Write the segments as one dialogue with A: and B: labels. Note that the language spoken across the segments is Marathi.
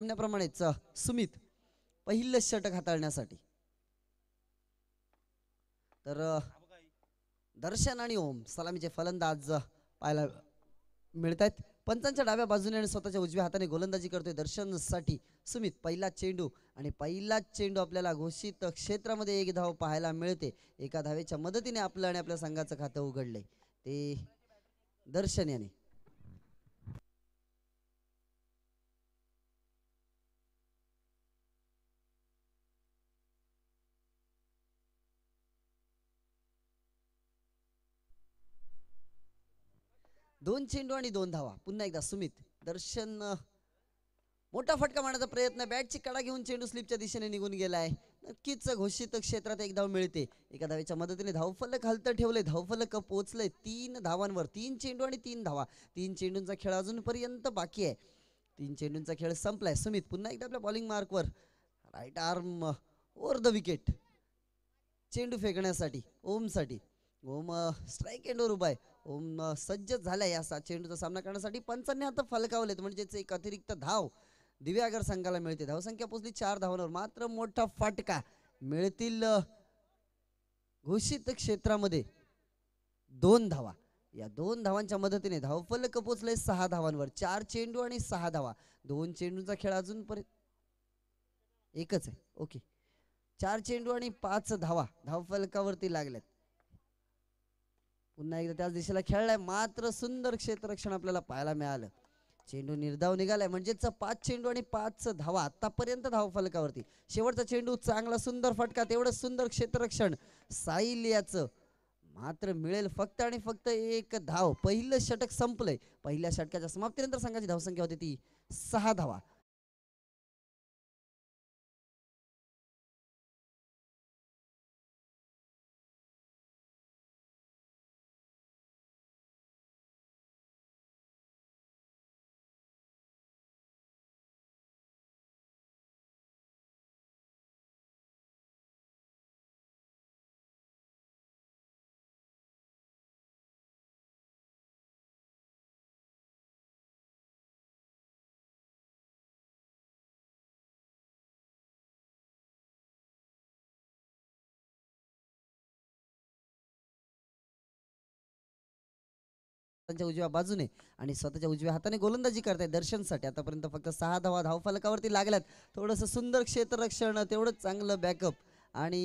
A: च सुमित पहिलं षटक हाताळण्यासाठी तर दर्शन आणि ओम सलामीचे फलंदाज पाहायला मिळत आहेत पंचांच्या डाव्या बाजूने आणि स्वतःच्या उजव्या हाताने गोलंदाजी करतोय दर्शनसाठी सुमित पहिला चेंडू आणि पहिलाच चेंडू आपल्याला घोषित क्षेत्रामध्ये एक धाव पाहायला मिळते एका धावेच्या मदतीने आपलं आणि आपल्या संघाचं खातं उघडलंय ते दर्शन याने दोन चेंडू आणि दोन धावा पुन्हा एकदा सुमित दर्शन मोठा फटका मारण्याचा प्रयत्न बॅटची कडा घेऊन चेंडू स्लिपच्या दिशेने निघून गेलाय नक्कीच घोषित क्षेत्रात एक धाव मिळते एका धावेच्या मदतीने धावफलक हलत ठेवले धावफलक पोहोचले तीन धावांवर तीन चेंडू आणि तीन धावा तीन चेंडूंचा खेळ अजूनपर्यंत बाकी आहे तीन चेंडूंचा खेळ संपलाय सुमित पुन्हा एकदा आपल्या बॉलिंग मार्कवर right arm over the wicket चेंडू फेकण्यासाठी ओमसाठी ओम स्ट्राईक एंडवर उभा आहे सज्ज झालाय या सात चेंडूचा सामना करण्यासाठी पंचांनी आता फलकावलेत म्हणजेच एक अतिरिक्त धाव दिव्यागर संघाला मिळते धावसंख्या पोचली चार धावांवर मात्र मोठा फाटका मिळतील घोषित क्षेत्रामध्ये दोन धावा या दोन धावांच्या मदतीने धावफलक पोचले सहा धावांवर चार चेंडू आणि सहा धावा दोन चेंडूचा खेळ अजून पर्यंत एकच आहे ओके चार चेंडू आणि पाच धावा धाव फलकावरती लागल्यात पुन्हा एकदा त्याच दिशेला खेळलाय मात्र सुंदर क्षेत्ररक्षण आपल्याला पाहायला मिळालं चेंडू निर्धाव निघालाय म्हणजेच पाच चेंडू आणि पाच धावा आतापर्यंत धाव फलकावरती शेवटचा चेंडू चांगला सुंदर फटका तेवढं सुंदर क्षेत्ररक्षण साईल मात्र मिळेल फक्त आणि फक्त एक धाव पहिलं
B: षटक संपलंय पहिल्या षटकाच्या समाप्तीनंतर संघाची धावसंख्या होती ती सहा धावा त्यांच्या उजव्या बाजूने आणि स्वतःच्या उजव्या हाताने गोलंदाजी करताय दर्शनसाठी आतापर्यंत फक्त सहा धावा धावफलकावरती
A: लागल्यात थोडंसं सुंदर क्षेत्ररक्षण तेवढं चांगलं बॅकअप आणि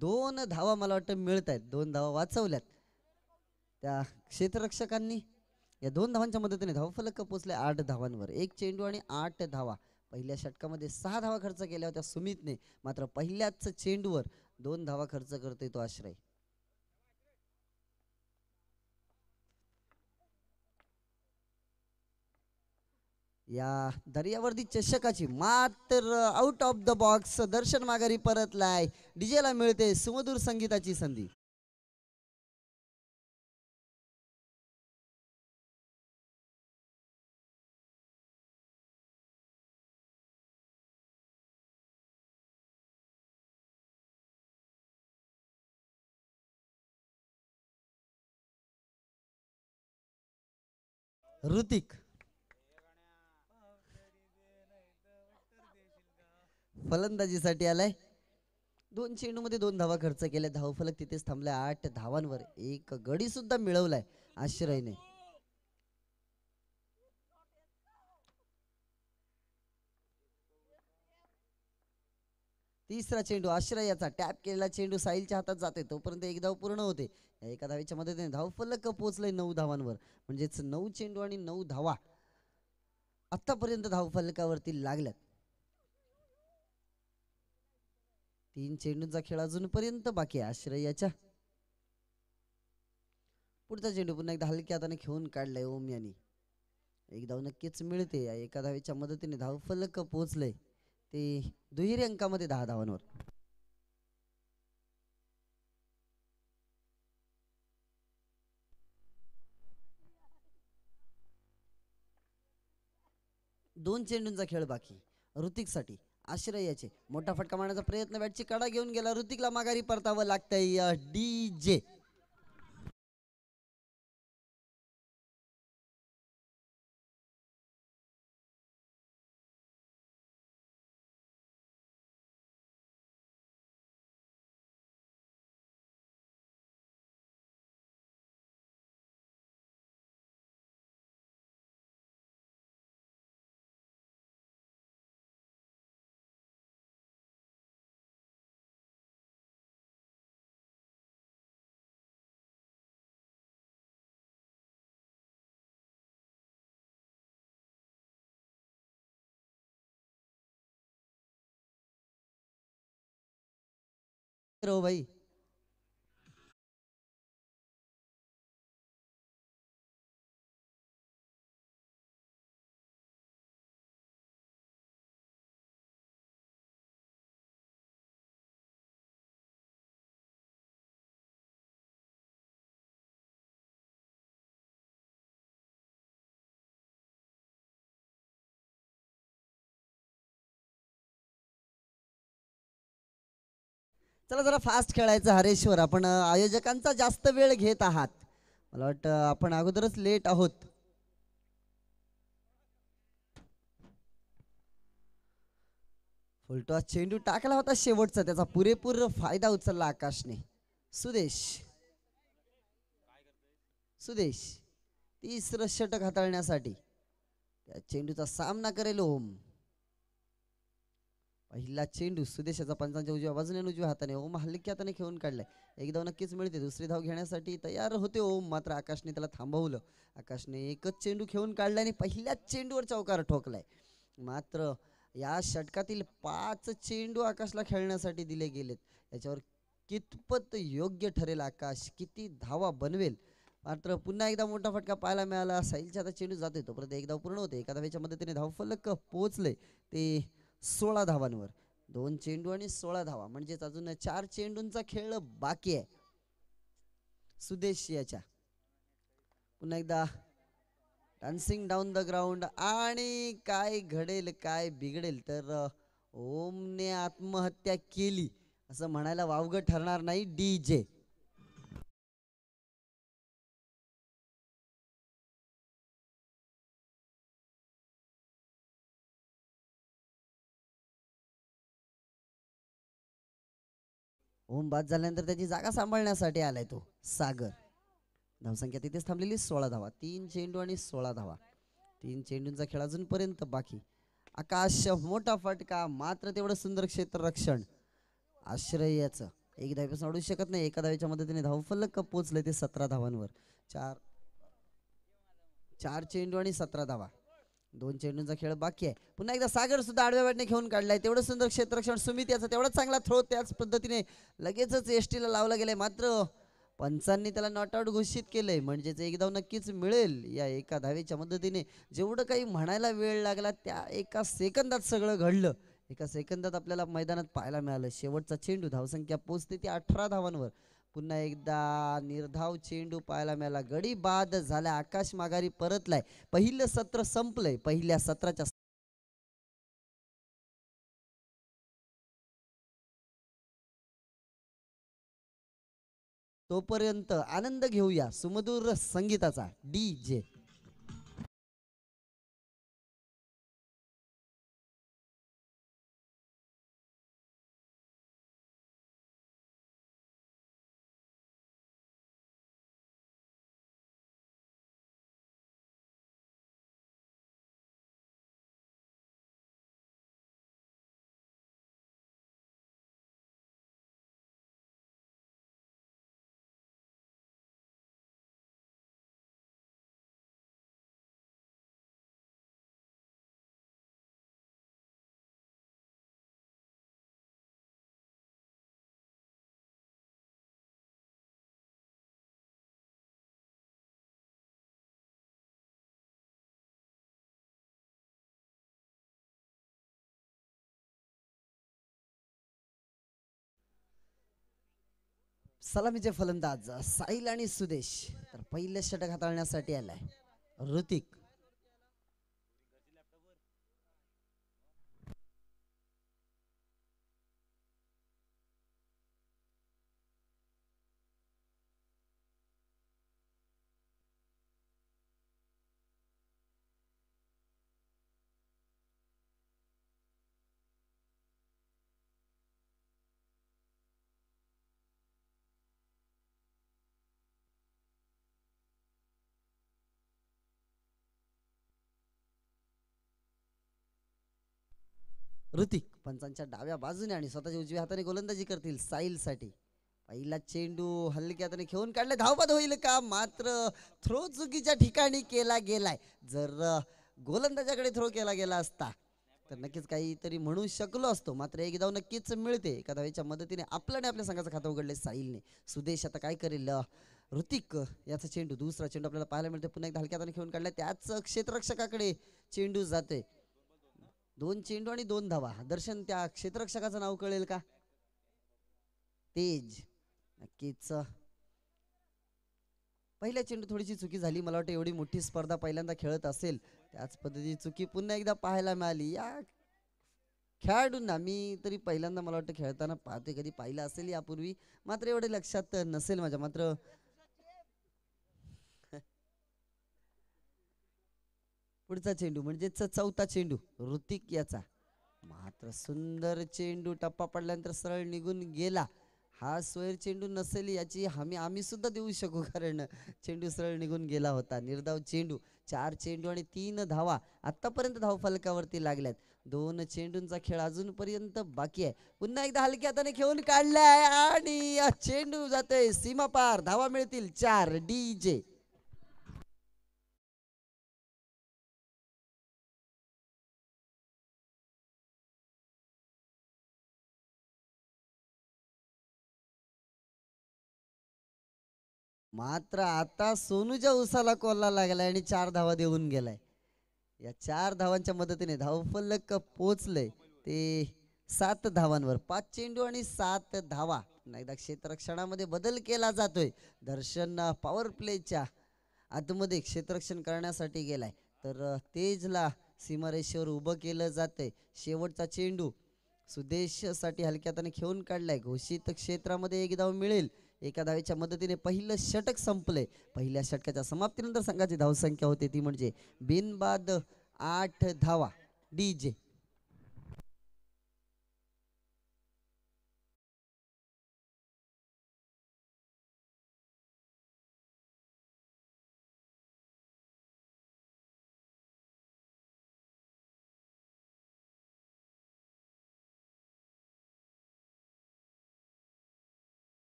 A: दोन धावा मला वाटतं मिळत आहेत दोन धावा वाचवल्यात त्या क्षेत्ररक्षकांनी या दोन धावांच्या मदतीने धावफलक पोचले आठ धावांवर एक चेंडू आणि आठ धावा पहिल्या षटकामध्ये सहा धावा खर्च केल्या होत्या सुमितने मात्र पहिल्याच चेंडूवर दोन धावा खर्च करतोय तो आश्रय या दर्यावरती चषकाची मात्र out of the box Darshan माघारी परतलाय डीजेला मिळते सुमधूर संगीताची संधी
B: ऋतिक फलंदाजीसाठी आलाय
A: दोन चेंडूमध्ये दोन धावा खर्च केल्या धावफलक तिथेच थांबले आठ धावांवर एक गडी सुद्धा मिळवलाय आश्रयने तिसरा चेंडू आश्रयाचा टॅप केलेला चेंडू साहिलच्या हातात जाते तोपर्यंत एक धाव पूर्ण होते एका धावेच्या मदतीने धाव फलक पोहोचले नऊ धावांवर म्हणजेच नऊ चेंडू आणि नऊ धावा आतापर्यंत धावफलकावरती लागल्यात तीन चेंडूंचा खेळ अजूनपर्यंत बाकी आहे आश्रयाच्या पुढचा चेंडू पुन्हा एकदा हलक्या हाताने खेळून काढलाय ओम यांनी एक धाव नक्कीच मिळते या एका धावेच्या मदतीने धाव फलक पोहोचले ते दुहेरी अंकामध्ये दहा धावांवर दोन चेंडूंचा खेळ बाकी ऋतिकसाठी आश्रयाचे मोठा फटका मारण्याचा प्रयत्न बॅटची कडा घेऊन गेला ऋतिकला माघारी परतावं लागतंय डी जे
C: रो हो भाई
B: चला जरा फास्ट खेळायचं हरेश्वर आपण आयोजकांचा जास्त वेळ घेत आहात मला वाटतं आपण
A: अगोदरच लेट आहोत फुलटॉस चेंडू टाकला होता शेवटचा त्याचा पुरेपूर फायदा उचलला आकाशने सुदेश सुदेश तिसरं षटक हाताळण्यासाठी चेंडूचा सामना करेल ओम पहिला चेंडू सुदेशाचा पंचांच्या उजव्या बाजूने उजव्या हाताने ओम हलक्या खेळून काढलाय एकदा नक्कीच मिळते दुसरी धाव घेण्यासाठी तयार होते ओम मात्र आकाशने त्याला थांबवलं आकाशने एकच चेंडू खेळून काढला आणि पहिल्याच चेंडूवर चौकार ठोकलाय मात्र या षटकातील पाच चेंडू आकाशला खेळण्यासाठी दिले गेलेत याच्यावर कितपत योग्य ठरेल आकाश किती धावा बनवेल मात्र पुन्हा एकदा मोठा फटका पाहायला मिळाला साईलच्या आता चेंडू जातोय तो परत एकदा पूर्ण होते एका धावेच्या मदतीने धाव फलक पोहोचले ते सोळा धावांवर दोन चेंडू आणि सोळा धावा म्हणजेच अजून चार चेंडूंचा खेळ बाकी आहे सुदेश पुन्हा एकदा डान्सिंग डाऊन द ग्राउंड आणि काय घडेल काय बिघडेल तर ओमने आत्महत्या केली असं म्हणायला वावगं ठरणार नाही डी जे
B: होम बाद झाल्यानंतर त्याची जागा सांभाळण्यासाठी आलाय तो सागर धावसंख्या तिथेच थांबलेली सोळा
A: धावा तीन चेंडू आणि सोळा धावा तीन चेंडूंचा खेळ अजूनपर्यंत बाकी आकाश मोठा फटका मात्र तेवढं सुंदर क्षेत्र रक्षण आश्रयाचं एक धावीपासून अडू शकत नाही एका धावेच्या मदतीने धाव फलक पोचले ते सतरा धावांवर चार चार चेंडू आणि सतरा धावा दोन चेंडूंचा खेळ बाकी आहे पुन्हा एकदा सागर सुद्धा आडव्या बॅटने घेऊन काढलाय तेवढं सुंदर क्षेत्रक्षण सुमित याचा तेवढाच चांगला थ्रो त्याच पद्धतीने लगेचच एस लावला गेलाय मात्र पंचांनी त्याला नॉट आउट घोषित केलंय म्हणजेच एकदा नक्कीच मिळेल या एका धावेच्या मदतीने जेवढं काही म्हणायला वेळ लागला त्या एका सेकंदात सगळं घडलं एका सेकंदात आपल्याला मैदानात पाहायला मिळालं शेवटचा चेंडू धावसंख्या पोचते ती अठरा धावांवर पुन्हा एकदा निर्धाव चेंडू पाहायला मिळाला गडी बाद झाला
B: आकाश माघारी परतलाय पहिलं सत्र संपलंय पहिल्या सत्राच्या तोपर्यंत आनंद घेऊया सुमधुर संगीताचा डी जे सलामीचे फलंदाज साहिल आणि सुदेश तर पहिले षटक हाताळण्यासाठी
A: आलाय ऋतिक ऋतिक पंचांच्या डाव्या बाजूने आणि स्वतःच्या उजव्या हाताने गोलंदाजी करतील साठी पहिला चेंडू हलक्या हाताने खेळून काढले धावपद होईल का मात्र थ्रो चुकीच्या ठिकाणी केला गेलाय जर गोलंदाजाकडे थ्रो केला गेला असता तर नक्कीच काहीतरी म्हणू शकलो असतो मात्र एक धाव नक्कीच मिळते एका धावेच्या मदतीने आपल्याने आपल्या संघाचं खातं उघडले साईलने सुदेश आता काय करेल ऋतिक याचा चेंडू दुसरा चेंडू आपल्याला पाहायला मिळतो पुन्हा एकदा हलक्या हाताने खेळून काढला त्याच क्षेत्ररक्षकाकडे चेंडू जातोय दोन चेंडू आणि दोन धावा दर्शन त्या क्षेत्ररक्षकाचं नाव कळेल का तेज नक्कीच पहिल्या चेंडू थोडीशी चुकी झाली मला वाटतं एवढी मोठी स्पर्धा पहिल्यांदा खेळत असेल त्याच पद्धतीची चुकी पुन्हा एकदा पाहायला मिळाली या खेळाडूंना मी तरी पहिल्यांदा मला वाटतं खेळताना पाहते कधी पाहिलं असेल यापूर्वी मात्र एवढे लक्षात नसेल माझ्या मात्र पुढचा चेंडू म्हणजे चौथा चेंडू ऋतिक याचा मात्र सुंदर चेंडू टप्पा पडल्यानंतर सरळ निघून गेला हा स्वैर चेंडू नसेल याची हमी आम्ही सुद्धा देऊ शकू कारण चेंडू सरळ निघून गेला होता निर्धाव चेंडू चार चेंडू आणि तीन धावा आत्तापर्यंत धावफलकावरती लागल्यात दोन चेंडूंचा खेळ अजूनपर्यंत बाकी आहे पुन्हा एकदा हलक्या हाताने खेळून काढलाय आणि
B: चेंडू जातोय सीमापार धावा मिळतील चार डी जे
A: मात्र आता सोनूच्या उसाला कोल्हा लागलाय आणि चार धावा देऊन गेलाय या चार धावांच्या मदतीने धावफलक पोचलंय ते सात धावांवर पाच चेंडू आणि सात धावा एकदा क्षेत्ररक्षणामध्ये बदल केला जातोय दर्शन पॉवर प्लेच्या आतमध्ये क्षेत्ररक्षण करण्यासाठी गेलाय तर तेजला सीमारेषेवर उभं केलं जाते शेवटचा चेंडू सुदेशसाठी हलक्याताने खेळून काढलाय घोषित क्षेत्रामध्ये एक धाव मिळेल एका धावेच्या मदतीने पहिलं षटक संपले पहिल्या षटकाच्या समाप्तीनंतर संघाची धावसंख्या होते ती म्हणजे बिनबाद आठ धावा डी जे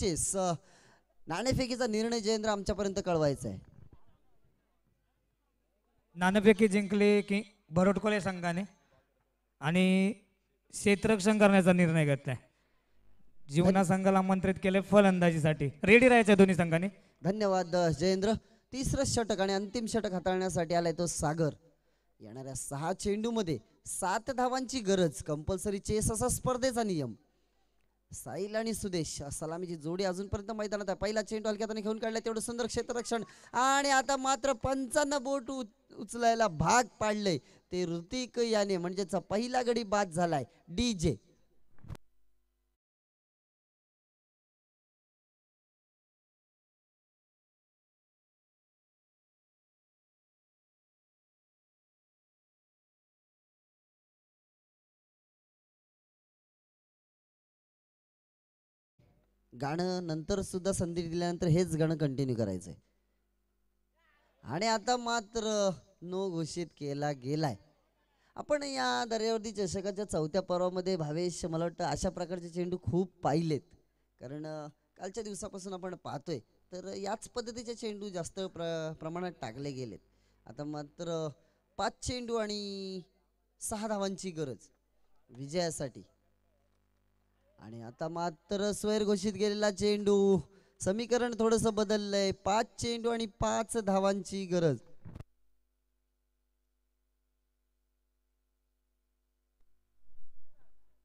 B: चेस स नाणेफेकीचा निर्णय जयेंद्र आमच्यापर्यंत कळवायचा आहे नाणेफेकी जिंकले की भरोटकोले संघाने आणि क्षेत्ररक्षण करण्याचा निर्णय घेतलाय जीवना संघाला आमंत्रित केले फलंदाजीसाठी रेडी राहायचं दोन्ही संघाने
A: धन्यवाद जयेंद्र तिसरं षटक आणि अंतिम षटक हाताळण्यासाठी आलाय तो सागर येणाऱ्या सहा चेंडूमध्ये सात धावांची गरज कंपल्सरी चेस असा स्पर्धेचा नियम साईल आणि सुदेश सलामीची जोडी अजूनपर्यंत मैदानात आहे पहिला चेंडू हलक्यात घेऊन काढला तेवढं सुंदर क्षेत्ररक्षण आणि आता मात्र पंचान्न बोट
B: उचलायला भाग पाडले ते ऋतिक याने म्हणजेच पहिला गडी बाद झालाय डी जे गाणं नंतर सुद्धा संधी दिल्यानंतर हेच गाणं कंटिन्यू करायचं आहे आणि आता मात्र
A: नो घोषित केला गेलाय आपण या दर्यावरती चषकाच्या चौथ्या पर्वामध्ये भावेश मला वाटतं अशा प्रकारचे चेंडू खूप पाहिलेत कारण कालच्या दिवसापासून आपण पाहतोय तर याच पद्धतीचे चेंडू जास्त प्र प्रमाणात टाकले गेलेत आता मात्र पाच चेंडू आणि सहा धावांची गरज विजयासाठी आणि आता मात्र स्वैर घोषित गेलेला चेंडू समीकरण थोडस बदललंय पाच चेंडू आणि पाच धावांची गरज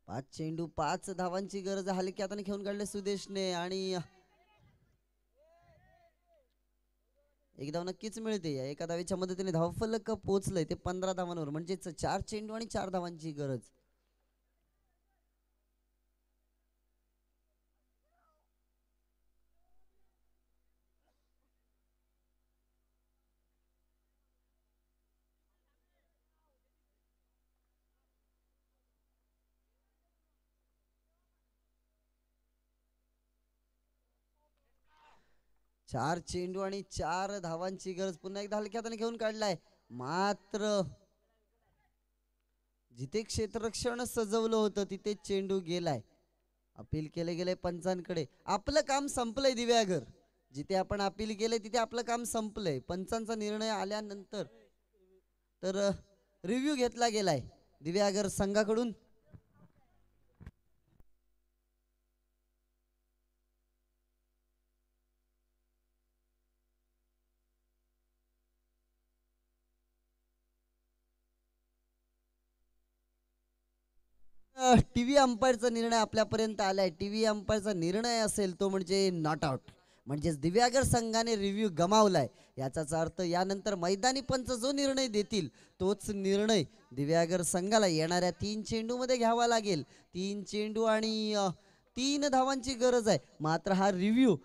A: पाच चेंडू पाच धावांची गरज हलक्या ने खेळून काढले सुदेशने आणि एक नक्कीच मिळते या एका धावेच्या मदतीने धावफलक पोहोचलंय ते पंधरा धावांवर म्हणजेच चार चेंडू आणि चार धावांची गरज चार चेंडू आणि चार धावांची गरज पुन्हा एकदा हलक्या हाताने घेऊन काढलाय मात्र जिथे क्षेत्ररक्षण सजवलं होतं तिथे चेंडू गेलाय अपील केले गेले पंचांकडे आपलं काम संपलंय दिव्याघर जिथे आपण अपील केले तिथे आपलं काम संपलंय पंचांचा निर्णय आल्यानंतर तर रिव्ह्यू घेतला गेलाय दिव्यागर संघाकडून टी व्ही अंपायरचा निर्णय आपल्यापर्यंत आलाय टी व्ही अंपायरचा निर्णय असेल तो म्हणजे नॉट आउट म्हणजेच दिव्यागर संघाने रिव्ह्यू गमावलाय याचाच अर्थ यानंतर मैदानी पंच जो निर्णय देतील तोच निर्णय दिव्यागर संघाला येणाऱ्या तीन चेंडूमध्ये घ्यावा लागेल तीन चेंडू आणि तीन धावांची गरज आहे मात्र हा रिव्ह्यू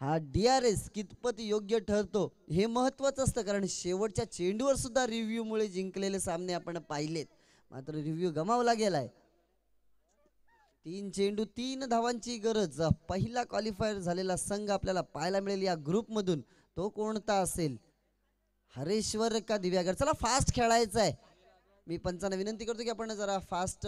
A: हा डी आर एस कितपत योग्य ठरतो हे महत्त्वाचं असतं कारण शेवटच्या चेंडूवर सुद्धा रिव्ह्यूमुळे जिंकलेले सामने आपण पाहिलेत मात्र रिव्ह्यू गमावला गेलाय तीन चेंडू तीन धावांची गरज पहिला क्वालिफायर झालेला संघ आपल्याला पाहायला मिळेल या ग्रुपमधून तो कोणता असेल हरेश्वर का दिव्यागर चला फास्ट खेळायचा आहे मी पंचांना विनंती करतो की आपण जरा फास्ट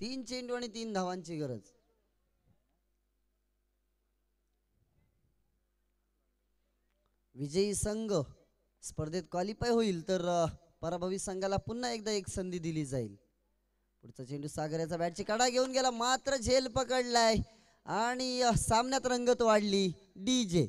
A: तीन चेंडू आणि तीन धावांची गरज विजयी संघ स्पर्धेत क्वालिफाय होईल तर पराभवी संघाला पुन्हा एकदा एक संधी दिली जाईल पुढचा चेंडू सागराचा बॅटची कडा घेऊन गेला मात्र झेल पकडलाय आणि सामन्यात रंगत वाढली डी जे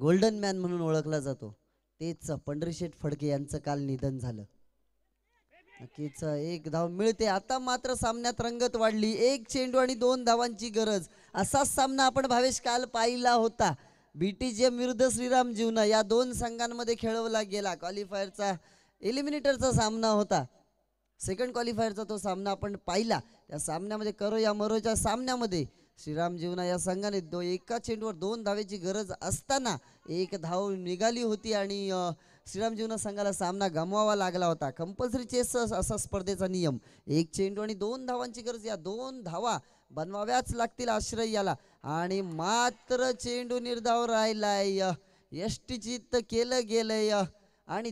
B: गोल्डन मॅन म्हणून ओळखला जातो तेच पंढरीशेठ
A: फडके यांचं काल निधन झालं नक्कीच एक धाव मिळते आता मात्र सामन्यात रंगत वाढली एक चेंडू आणि दोन धावांची गरज असाच सामना आपण भावेश काल पाहिला होता बीटीजीएम विरुद्ध श्रीराम जीवना या दोन संघांमध्ये खेळवला गेला क्वालिफायरचा एलिमिनेटरचा सामना होता सेकंड क्वालिफायरचा तो सामना आपण पाहिला त्या सामन्यामध्ये करो या मरोच्या सामन्यामध्ये श्रीराम जीवना या संघाने दो एका चेंडूवर दोन धावेची गरज असताना एक धाव निघाली होती आणि श्रीराम जीवना संघाला सामना गमवावा लागला होता कंपल्सरी चेस असा स्पर्धेचा नियम एक चेंडू आणि दोन धावांची गरज या दोन धावा बनवाव्याच लागतील आश्रय याला आणि मात्र
B: चेंडू निर्धाव राहिलाय चित्त केलं गेलंय आणि